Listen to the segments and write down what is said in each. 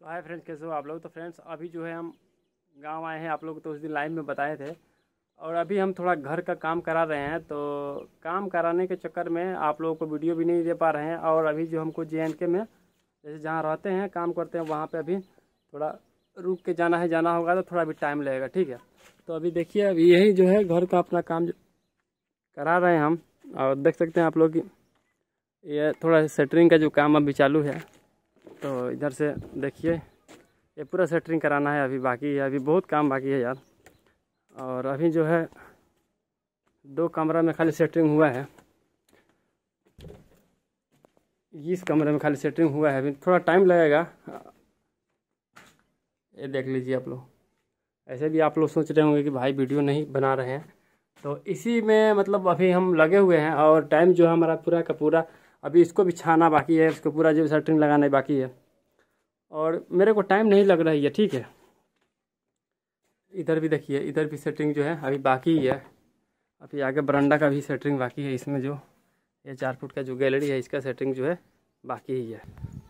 तो hi friends कैसे हो आप लोग तो फ्रेंड्स अभी जो है हम गांव आए हैं आप लोग तो उस दिन लाइव में बताए थे और अभी हम थोड़ा घर का काम करा रहे हैं तो काम कराने के चक्कर में आप लोगों को वीडियो भी नहीं दे पा रहे हैं और अभी जो हमको जे एंड के में जैसे जहाँ रहते हैं काम करते हैं वहाँ पर अभी थोड़ा रुक के जाना है जाना होगा तो थोड़ा भी टाइम लगेगा ठीक है तो अभी देखिए अभी यही जो है घर का अपना काम करा रहे हैं हम और देख सकते हैं आप लोग कि यह थोड़ा सेटरिंग का जो काम अभी चालू है तो इधर से देखिए ये पूरा सेटरिंग कराना है अभी बाकी है अभी बहुत काम बाकी है यार और अभी जो है दो कमरा में खाली सेटरिंग हुआ है इस कमरे में खाली सेटरिंग हुआ है अभी थोड़ा टाइम लगेगा ये देख लीजिए आप लोग ऐसे भी आप लोग सोच रहे होंगे कि भाई वीडियो नहीं बना रहे हैं तो इसी में मतलब अभी हम लगे हुए हैं और टाइम जो है हमारा पूरा का पूरा अभी इसको भी छाना बाकी है इसको पूरा जो सेटरिंग लगाना बाकी है और मेरे को टाइम नहीं लग रही है ठीक है इधर भी देखिए इधर भी सेटरिंग जो है अभी बाकी ही है अभी आगे बरंडा का भी सेटरिंग बाकी है इसमें जो ये चार फुट का जो गैलरी है इसका सेटरिंग जो है बाकी ही है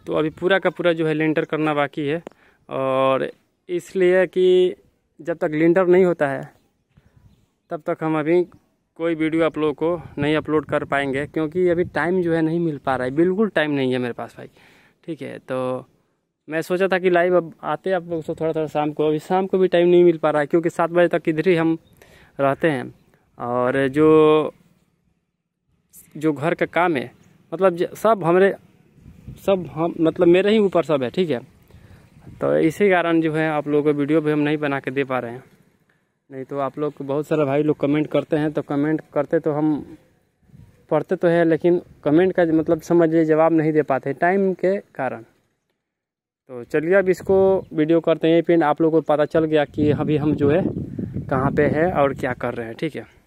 तो अभी पूरा का पूरा जो है लेंटर करना बाकी है और इसलिए कि जब तक लिंटर नहीं होता है तब तक हम अभी कोई वीडियो आप लोगों को नहीं अपलोड कर पाएंगे क्योंकि अभी टाइम जो है नहीं मिल पा रहा है बिल्कुल टाइम नहीं है मेरे पास भाई ठीक है तो मैं सोचा था कि लाइव अब आते आप लोग थोड़ा थोड़ा शाम को अभी शाम को भी टाइम नहीं मिल पा रहा है क्योंकि सात बजे तक इधर ही हम रहते हैं और जो जो घर का काम है मतलब सब हमारे सब हम मतलब मेरे ही ऊपर सब है ठीक है तो इसी कारण जो है आप लोगों को वीडियो भी हम नहीं बना के दे पा रहे हैं नहीं तो आप लोग बहुत सारे भाई लोग कमेंट करते हैं तो कमेंट करते तो हम पढ़ते तो है लेकिन कमेंट का मतलब समझिए जवाब नहीं दे पाते टाइम के कारण तो चलिए अब इसको वीडियो करते हैं फिर आप लोगों को पता चल गया कि अभी हम जो है कहाँ पे है और क्या कर रहे हैं ठीक है